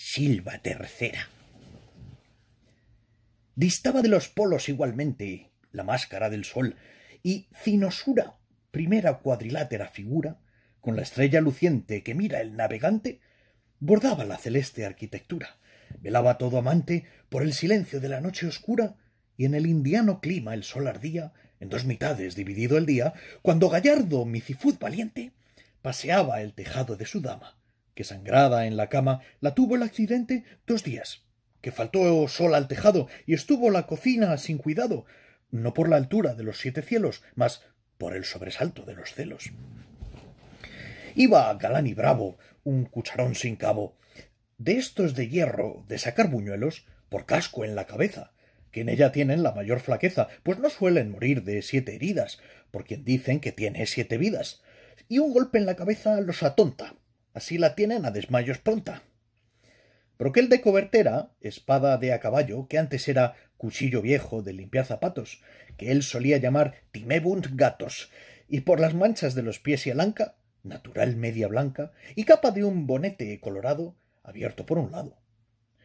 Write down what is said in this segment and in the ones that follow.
Silva tercera. Distaba de los polos igualmente la máscara del sol y Cinosura, primera cuadrilátera figura, con la estrella luciente que mira el navegante, bordaba la celeste arquitectura, velaba todo amante por el silencio de la noche oscura, y en el indiano clima el sol ardía, en dos mitades dividido el día, cuando Gallardo, micifud valiente, paseaba el tejado de su dama, que sangrada en la cama la tuvo el accidente dos días, que faltó sol al tejado y estuvo la cocina sin cuidado, no por la altura de los siete cielos, mas por el sobresalto de los celos. Iba galán y bravo, un cucharón sin cabo, de estos de hierro, de sacar buñuelos, por casco en la cabeza, que en ella tienen la mayor flaqueza, pues no suelen morir de siete heridas, por quien dicen que tiene siete vidas, y un golpe en la cabeza los atonta, así la tienen a desmayos pronta. Broquel de cobertera, espada de a caballo, que antes era cuchillo viejo de limpiar zapatos, que él solía llamar timebunt gatos, y por las manchas de los pies y alanca, natural media blanca, y capa de un bonete colorado, abierto por un lado.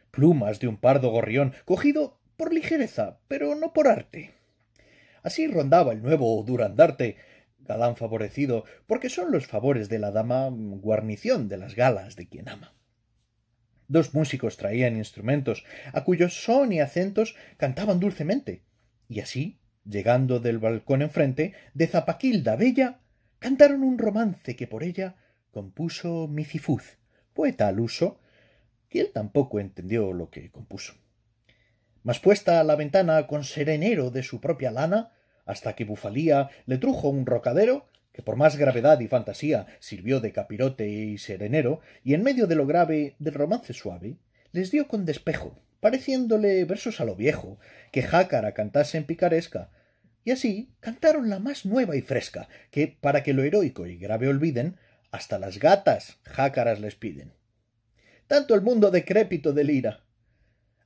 Plumas de un pardo gorrión, cogido por ligereza, pero no por arte. Así rondaba el nuevo Durandarte, galán favorecido, porque son los favores de la dama guarnición de las galas de quien ama. Dos músicos traían instrumentos, a cuyos son y acentos cantaban dulcemente, y así, llegando del balcón enfrente, de Zapaquilda Bella, cantaron un romance que por ella compuso Micifuz, poeta al uso, que él tampoco entendió lo que compuso. Mas puesta a la ventana con serenero de su propia lana, hasta que Bufalía le trujo un rocadero que por más gravedad y fantasía sirvió de capirote y serenero, y en medio de lo grave del romance suave, les dio con despejo, pareciéndole versos a lo viejo, que Jácara cantase en picaresca, y así cantaron la más nueva y fresca, que, para que lo heroico y grave olviden, hasta las gatas jácaras les piden. Tanto el mundo decrépito de lira,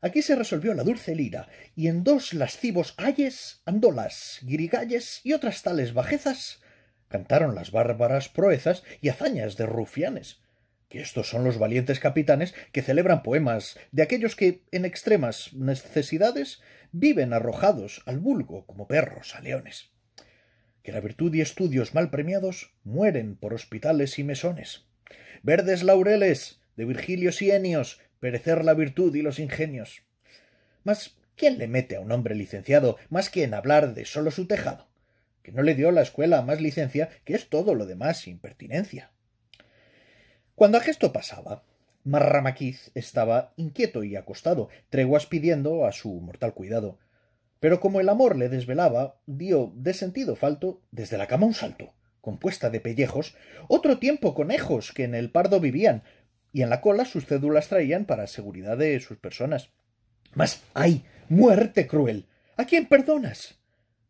Aquí se resolvió la dulce lira, y en dos lascivos ayes, andolas, guirigalles y otras tales bajezas cantaron las bárbaras proezas y hazañas de rufianes, que estos son los valientes capitanes que celebran poemas de aquellos que, en extremas necesidades, viven arrojados al vulgo como perros a leones, que la virtud y estudios mal premiados mueren por hospitales y mesones. Verdes laureles de Virgilios y Enios perecer la virtud y los ingenios. Mas, ¿quién le mete a un hombre licenciado más que en hablar de solo su tejado? Que no le dio la escuela más licencia, que es todo lo demás impertinencia. Cuando a gesto pasaba, Marramaquiz estaba inquieto y acostado, treguas pidiendo a su mortal cuidado. Pero como el amor le desvelaba, dio, de sentido falto, desde la cama un salto, compuesta de pellejos, otro tiempo conejos que en el pardo vivían, y en la cola sus cédulas traían para seguridad de sus personas. Mas, ay, muerte cruel. ¿A quién perdonas?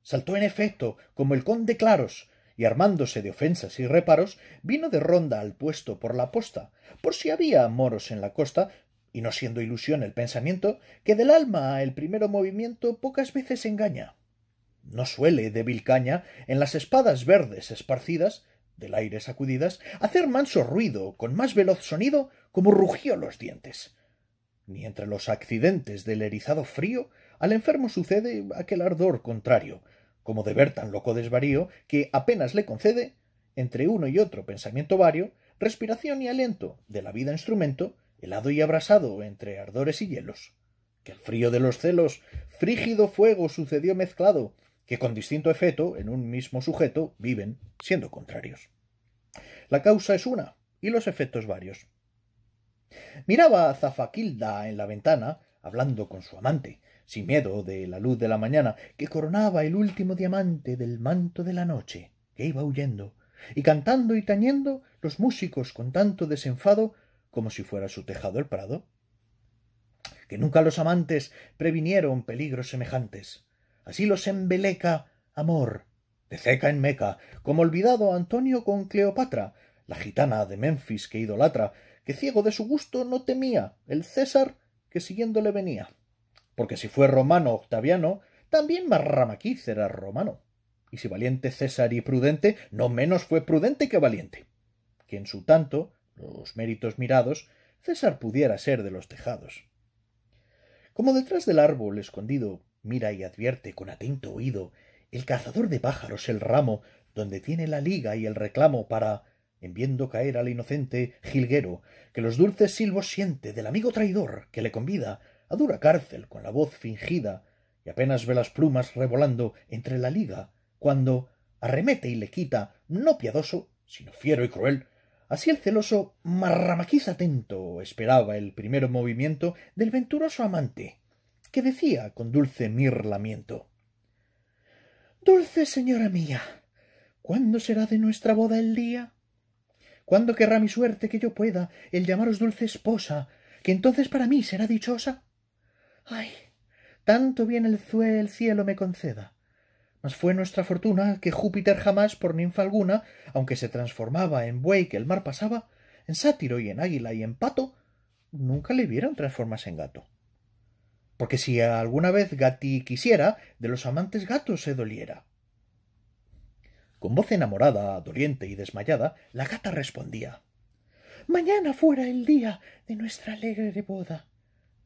Saltó en efecto, como el conde Claros, y armándose de ofensas y reparos, vino de ronda al puesto por la posta, por si había moros en la costa, y no siendo ilusión el pensamiento, que del alma el primero movimiento pocas veces engaña. No suele débil caña, en las espadas verdes esparcidas, del aire sacudidas, hacer manso ruido con más veloz sonido como rugió los dientes. Ni entre los accidentes del erizado frío al enfermo sucede aquel ardor contrario, como de ver tan loco desvarío, que apenas le concede, entre uno y otro pensamiento vario, respiración y aliento de la vida instrumento, helado y abrasado entre ardores y hielos. Que el frío de los celos, frígido fuego sucedió mezclado, que con distinto efecto en un mismo sujeto viven siendo contrarios. La causa es una y los efectos varios. Miraba a Zafaquilda en la ventana, hablando con su amante, sin miedo de la luz de la mañana, que coronaba el último diamante del manto de la noche, que iba huyendo, y cantando y tañendo los músicos con tanto desenfado como si fuera su tejado el prado. Que nunca los amantes previnieron peligros semejantes, así los embeleca amor, de ceca en meca, como olvidado Antonio con Cleopatra, la gitana de Memphis que idolatra, que ciego de su gusto no temía el César que siguiéndole venía. Porque si fue romano Octaviano, también Marramaquiz era romano. Y si valiente César y prudente, no menos fue prudente que valiente. Que en su tanto, los méritos mirados, César pudiera ser de los tejados. Como detrás del árbol escondido Mira y advierte con atento oído el cazador de pájaros el ramo donde tiene la liga y el reclamo para, en viendo caer al inocente jilguero, que los dulces silbos siente del amigo traidor que le convida a dura cárcel con la voz fingida, y apenas ve las plumas revolando entre la liga, cuando arremete y le quita, no piadoso, sino fiero y cruel, Así el celoso marramaquiz atento esperaba el primero movimiento del venturoso amante, decía con dulce mirlamiento Dulce señora mía, ¿cuándo será de nuestra boda el día? ¿Cuándo querrá mi suerte que yo pueda el llamaros dulce esposa, que entonces para mí será dichosa? Ay, tanto bien el, el cielo me conceda. Mas fue nuestra fortuna que Júpiter jamás por ninfa alguna, aunque se transformaba en buey que el mar pasaba, en sátiro y en águila y en pato, nunca le vieron transformarse en gato porque si alguna vez Gati quisiera, de los amantes gatos se doliera. Con voz enamorada, doliente y desmayada, la gata respondía Mañana fuera el día de nuestra alegre boda.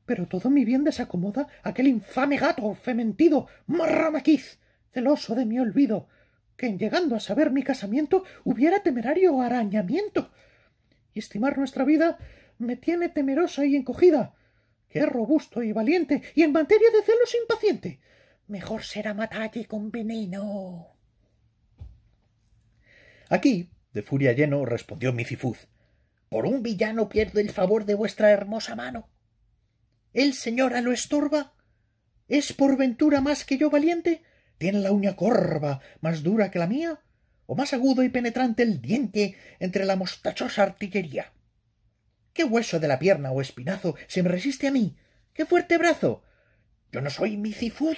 Pero todo mi bien desacomoda aquel infame gato fementido, marramaquiz, celoso de mi olvido, que en llegando a saber mi casamiento hubiera temerario arañamiento. Y estimar nuestra vida me tiene temerosa y encogida, que robusto y valiente, y en materia de celos impaciente. Mejor será matalle con veneno. Aquí, de furia lleno, respondió Micifuz. Por un villano pierdo el favor de vuestra hermosa mano. ¿El señora lo estorba? ¿Es por ventura más que yo valiente? ¿Tiene la uña corva más dura que la mía? ¿O más agudo y penetrante el diente entre la mostachosa artillería? ¿Qué hueso de la pierna o espinazo se me resiste a mí? ¡Qué fuerte brazo! Yo no soy micifuz.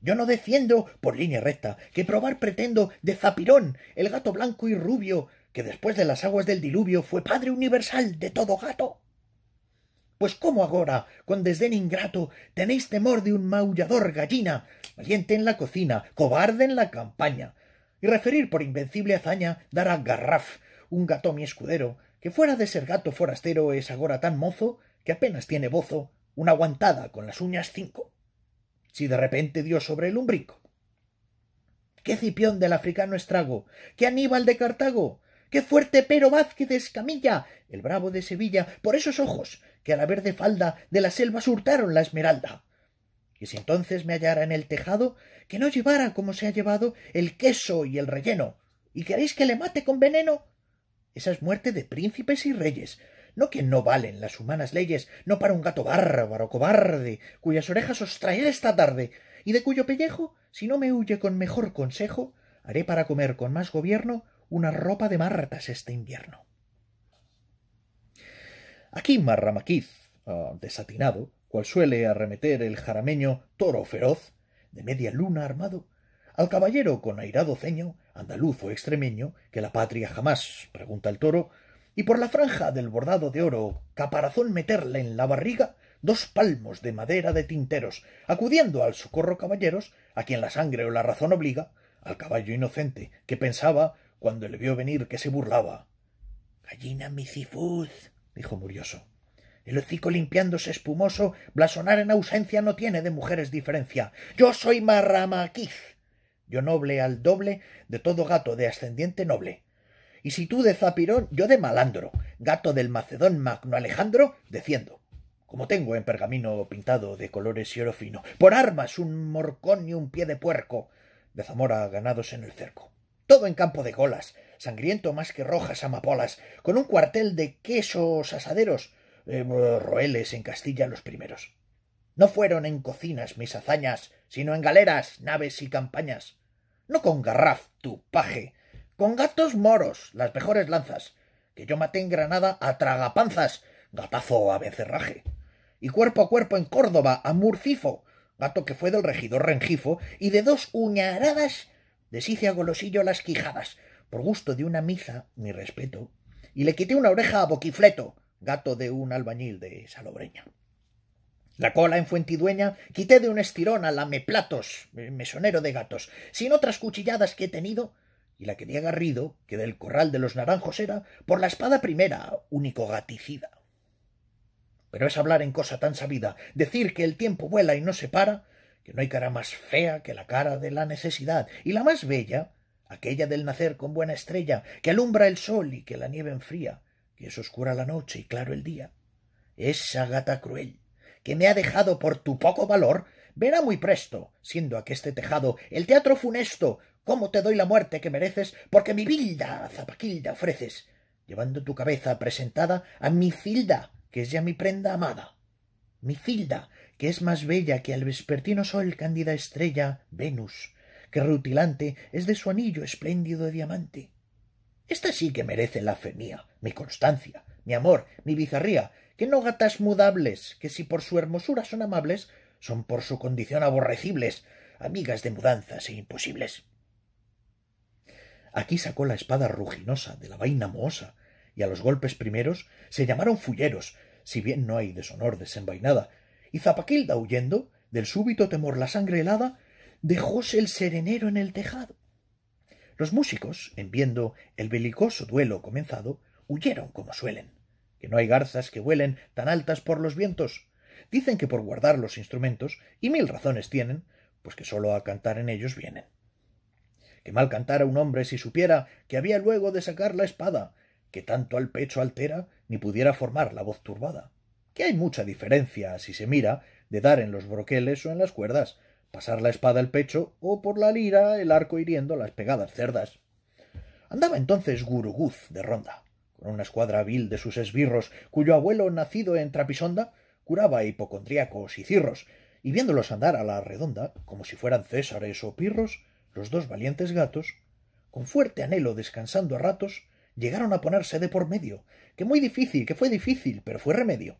Yo no defiendo por línea recta, que probar pretendo de Zapirón, el gato blanco y rubio, que después de las aguas del diluvio fue padre universal de todo gato. Pues cómo agora, con desdén ingrato, tenéis temor de un maullador gallina, valiente en la cocina, cobarde en la campaña, y referir por invencible hazaña dar a Garraf, un gato mi escudero, que fuera de ser gato forastero es agora tan mozo que apenas tiene bozo una aguantada con las uñas cinco. Si de repente dio sobre el umbrico. ¡Qué Cipión del africano estrago! ¡Qué Aníbal de Cartago! ¡Qué fuerte Pero Vázquez de Escamilla! El bravo de Sevilla, por esos ojos que a la verde falda de la selva surtaron la esmeralda. Y si entonces me hallara en el tejado, que no llevara como se ha llevado el queso y el relleno. ¿Y queréis que le mate con veneno? Esa es muerte de príncipes y reyes, no que no valen las humanas leyes, no para un gato bárbaro, cobarde, cuyas orejas os traeré esta tarde, y de cuyo pellejo, si no me huye con mejor consejo, haré para comer con más gobierno una ropa de martas este invierno. Aquí Marramaquiz, ah, desatinado, cual suele arremeter el jarameño toro feroz, de media luna armado, al caballero con airado ceño, andaluz o extremeño, que la patria jamás pregunta el toro, y por la franja del bordado de oro, caparazón meterle en la barriga, dos palmos de madera de tinteros, acudiendo al socorro caballeros, a quien la sangre o la razón obliga, al caballo inocente, que pensaba, cuando le vio venir, que se burlaba. Gallina misifuz dijo Murioso. El hocico limpiándose espumoso, blasonar en ausencia no tiene de mujeres diferencia. Yo soy marramaquiz, yo noble al doble de todo gato de ascendiente noble. Y si tú de Zapirón, yo de Malandro, gato del Macedón Magno Alejandro, defiendo. Como tengo en pergamino pintado de colores y oro fino, por armas un morcón y un pie de puerco, de Zamora ganados en el cerco. Todo en campo de golas, sangriento más que rojas amapolas, con un cuartel de quesos asaderos, eh, roeles en Castilla los primeros. No fueron en cocinas mis hazañas, sino en galeras, naves y campañas. No con garraf, tu paje, con gatos moros, las mejores lanzas, que yo maté en Granada a tragapanzas, gatazo a becerraje, y cuerpo a cuerpo en Córdoba a Murcifo, gato que fue del regidor Rengifo, y de dos uñaradas deshice a Golosillo las quijadas, por gusto de una miza, mi respeto, y le quité una oreja a Boquifleto, gato de un albañil de Salobreña. La cola en Fuentidueña quité de un estirón a lameplatos, mesonero de gatos, sin otras cuchilladas que he tenido, y la que di Garrido, que del corral de los naranjos era, por la espada primera, único gaticida. Pero es hablar en cosa tan sabida, decir que el tiempo vuela y no se para, que no hay cara más fea que la cara de la necesidad, y la más bella, aquella del nacer con buena estrella, que alumbra el sol y que la nieve enfría, que es oscura la noche y claro el día. Esa gata cruel, que me ha dejado por tu poco valor, verá muy presto, siendo aqueste tejado el teatro funesto, cómo te doy la muerte que mereces, porque mi vilda zapaquilda ofreces, llevando tu cabeza presentada a mi cilda, que es ya mi prenda amada. Mi cilda, que es más bella que al vespertino sol cándida estrella, Venus, que rutilante es de su anillo espléndido de diamante. Esta sí que merece la fe mía, mi constancia, mi amor, mi bizarría, que no gatas mudables, que si por su hermosura son amables, son por su condición aborrecibles, amigas de mudanzas e imposibles. Aquí sacó la espada ruginosa de la vaina mohosa, y a los golpes primeros se llamaron fulleros, si bien no hay deshonor desenvainada, y Zapaquilda huyendo, del súbito temor la sangre helada, dejóse el serenero en el tejado. Los músicos, en viendo el belicoso duelo comenzado, huyeron como suelen que no hay garzas que vuelen tan altas por los vientos. Dicen que por guardar los instrumentos, y mil razones tienen, pues que sólo a cantar en ellos vienen. Que mal cantara un hombre si supiera que había luego de sacar la espada, que tanto al pecho altera, ni pudiera formar la voz turbada. Que hay mucha diferencia, si se mira, de dar en los broqueles o en las cuerdas, pasar la espada al pecho o por la lira el arco hiriendo las pegadas cerdas. Andaba entonces Guruguz de ronda, con una escuadra vil de sus esbirros, cuyo abuelo, nacido en Trapisonda, curaba hipocondríacos y cirros, y viéndolos andar a la redonda, como si fueran césares o pirros, los dos valientes gatos, con fuerte anhelo descansando a ratos, llegaron a ponerse de por medio, que muy difícil, que fue difícil, pero fue remedio.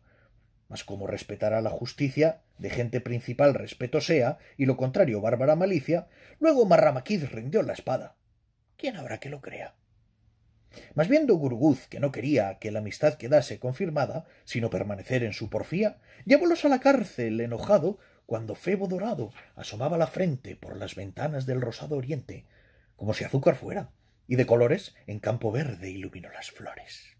Mas como respetara la justicia, de gente principal respeto sea, y lo contrario bárbara malicia, luego Marramaquiz rindió la espada. ¿Quién habrá que lo crea? mas viendo Gurguz, que no quería que la amistad quedase confirmada, sino permanecer en su porfía, llevólos a la cárcel enojado cuando Febo Dorado asomaba la frente por las ventanas del rosado oriente, como si azúcar fuera, y de colores en campo verde iluminó las flores.